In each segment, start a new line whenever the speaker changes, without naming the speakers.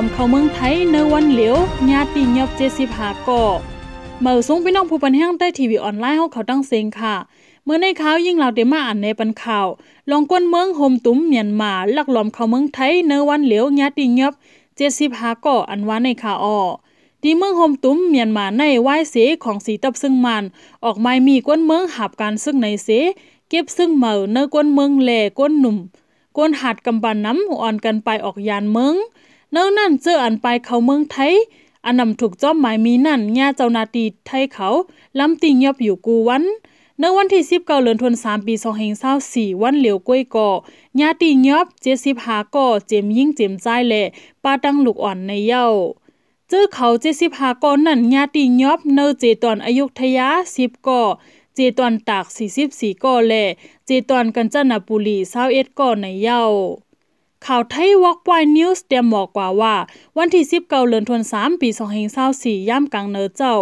ลอมเข้าเมืองไทยในวันเหลียวญาติยอบเจสิบหาก่อเมื่อส่งพี่น้องผู้ปันแห้งใต้ทีวีออนไลน์เขาเขาตั้งเซงค่ะเมื่อในข่าวยิ่งเราเดมาอ่านในปันข่าวลองก้นเมืองโฮมตุ้มเมียนมาลักหลอมเข้าเมืองไทยในวันเหลียวญาติยอบเจสิบหาก่ออันว่าในข่าวอ่อดีเมืองโฮมตุ้มเมียนมาในวหยเสของสีตับซึ่งมันออกไม้มีก้นเมืองหับการซึ่งในเส เก็บซึ่งเมาเนก้นเมืองแหล่ก้นหนุ่มก้นหัดกำบันน้ำอ่อนกันไปออกยานเมืองเนื่องนั่นเจออันไปเขาเมืองไทยอันนำถูกจ้อมหมายมีนั่นญาเจ้านาตีไทยเขาลำตีเงียบอยู่กูวันเนื่อวันที่สิบเก้าเดือนธันวาคมปีสองเฮงเศร้าสี่วันเหลียวกล้วยก่อญาตีเงียบเจสิบหาก่อเจมยิ่งเจมใจแหละป้าตั้งลูกอ่อนในเย้าเจอเขาเจสิบหาก่อนั่น ญาตีเงียบเนื้อเจตอนอายุทยาสิบก่อเจตอนตากสี่สิบสี่ก่อแหละเจตอนกันจันบุรีเศร้าเอ็ดก่อในเย้าข่าวไทยวอกไวนิวส์เตรียมบอกกว่าว่า วันที่10เกาเดือนธันวาคมปี2524ย่ำกลางเนอเจ้า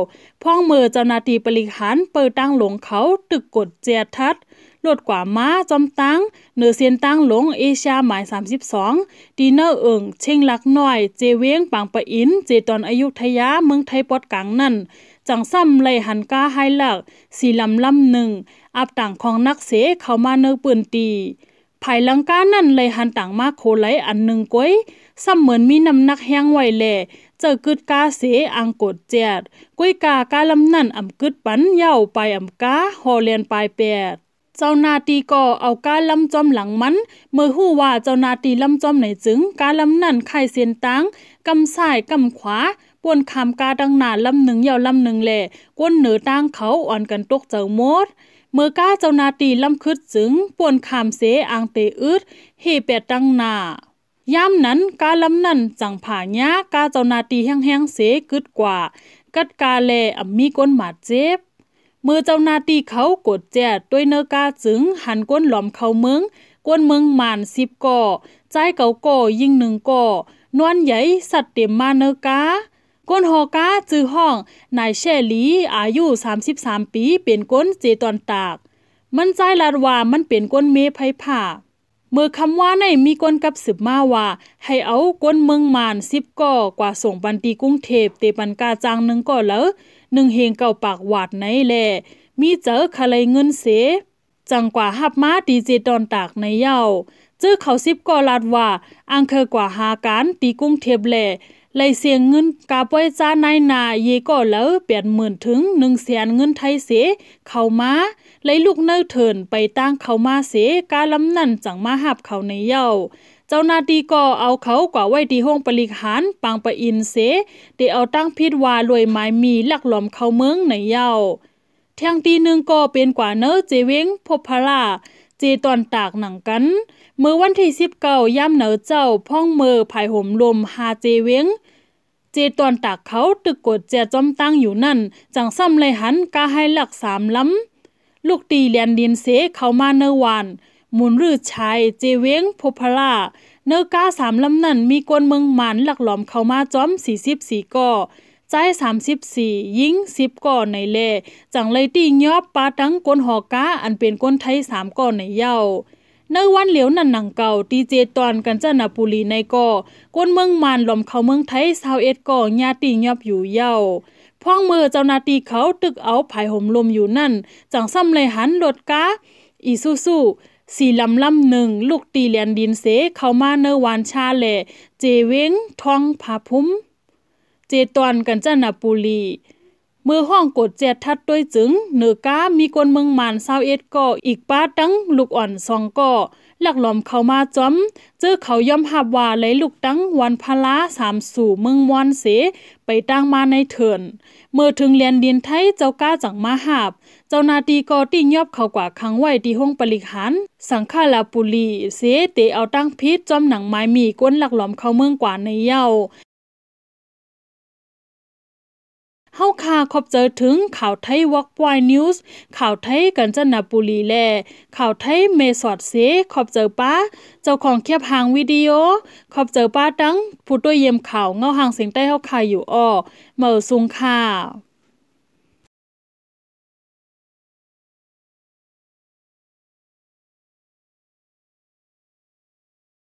พ่องเมือเจ้าหน้าที่ปริหารเปิดตั้งหลงเขา ตึกกดเจียทัดลวดกว่าม้าจอมตังเหนือเซียนตังหลงเอเชียหมาย 32ดีเนอร์เอิงเชิงลักน้อยเจเวงปังปะอินเจตอนอายุทยาเมืองไทยปอดกลางนั่นจังซ้ำไลหันก้าไฮลักสีลำลำหนึ่งอับต่างของนักเสเข้ามาเนื้อปืนตีภายลังกานั่นเลยหันต่างมากโคไลอันหนึ่งก้อยส้เหมือนมีน้ำหนักแห้งไหวแหล่เจอกึดกาเสอังกดเจียดก้อยกากาลำนั่นอ่ำกึดปันเย่าไปอ่ำกาฮอเลียนปลายแปด เจ้านาตีก่อเอากาลำจอมหลังมัน เมื่อหู้ว่าเจ้านาตีลำจอมไหนจึงกาลำนั่นไข่เสียนตังกำสายกำขวาปวนคำกาดังหนาลำหนึ่งยาวลำหนึ่งแหล่ก้นเหนือตั้งเขาอ่อนกันตกเจ้าหมดเมื่อก้าเจ้านาตีล้ำคืดจึงป่วนขามเสอ่างเตอึดเฮแปดตั้งนาย่ำนั้นกาล้ำนั้นจังผ่าหย้กาเจ้านาตีแห้งๆเสกึดกว่า กัดกาแลอ่มีก้นหมาดเจ็บมื่อเจ้านาตีเขากดแจดด้วยเนกาจึง หันก้นหลอมเขาเมืองก้นเมืองหมานสิบก่อใจเก่าก่อยิ่งหนึ่งก่อนวลใหญ่สัตว์เต็มมาเนกาก้นหอกาจือห้องนายเชลีอายุ33ปีเป็นก้นเจตอนตาก มันใจลาดว่ามันเป็นก้นเมัยผ่าเมื่อคำว่าในมีก้นกับสืบมาว่าให้เอาก้นเมืองมานสิบก่อกว่าส่งบันตีกุ้งเทพเตปันกาจางหนึ่งก่อแล้ว หนึ่งเฮงเก่าปากหวาดในแลมีเจอคาเลยเงินเสจังกว่าหับมาดีเจดอนตากในเย้าจื้อเขาสิบก่อลาดว่าอังเคอกว่าหาการตีกุ้งเทพแลเลยเสียงเงินกาป่อยจ้าในนาเยก็แล้วเปลี่ยนหมื่นถึงหนึ่งแสนเงินไทยเสียเขามาเลยลูกเนื้อเถินไปตั้งเขามาเสกาล้ำนั่นจังมาหับเขาในเย้าเจ้านาตีก็เอาเขากว่าไว้ทีห้องปริหารปางปะอินเสเดเอาตั้งพิษวารวยไม้มีหลักหลอมเขาเมืองในเย้าเทียงตีหนึ่งก็เป็นกว่าเนอเจเวงพบพลาจีตอนตากหนังกัน เมื่อวันที่สิบเก้าย่ำเหนือเจ้าพ่องมือภายห่มลมฮาเจเวงเจตอนตากเขาตึกกดเจจอมตั้งอยู่นั่นจังซ้ำเลยหันกาให้หลักสามล้ำลูกตีเลียนดินเสเขามาเนวาน มุนรืดชายเจเวงพพลาเนก้าสามล้ำนั่นมีกวนเมืองหมันหลักหลอมเขามาจอมสี่สิบสี่ก่อใจ34 ยิง10 ก่อนในเลจังเลยตียอบปาตั้งกนหอกาอันเป็นก้นไทย3ก่อนในเย้าในวันเหลียวนันหนังเก่าตีเจตอนกันจนาปุรีในก่อก้นเมืองมานหลอมเขาเมืองไทยชาวเอ็ดก่อญาติยอบอยู่เย้าพ่องมือเจ้านาตีเขาตึกเอาภายห่มลมอยู่นั่นจังซ้ำเลยหันรถกาอีสู้สู้สี่ลำลำหนึ่งลูกตีเหรียญดินเสเข้ามาเนอวานชาแหล่เจเวงทองผาพุ่มจตอนกันจนาปุลีมือห้องกดเจ็ดทัดด้วยจึงเหนือก้ามีคนเมืองมันซาวเอ็ดก่ออีกป้าตั้งลูกอ่อนสองก่อหลักหลอมเขามาจอมเจอเขายอมหับว่าไหลลูกตั้งวันพลาสามสู่เมืองมอนเส ไปตั้งมาในเถินเมื่อถึงเรียนดินไทยเจ้าก้าจังมาหาบเจ้านาตีกอติ่งยอบเขากว่าครั้งไหวที่ห้องปริหารสังฆาลาปุลีเสเตเอาตั้งพิษจอมหนังไม้มีก้นหลักหลอมเขาเมืองกว่าในเย้าเฮาคาขอบเจอถึงข่าวไทยวอกไวนิวส์ ข่าวไทยกันจนบุรีแล ข่าวไทยเมสอดเซ ขอบเจอป้า เจ้าของเคียบหางวิดีโอ ขอบเจอป้าตั้งผู้ตัวเยี่ยมข่าวเงาหางเสียงใต้เฮาคาอยู่อ้อเมื่อสุงข่าว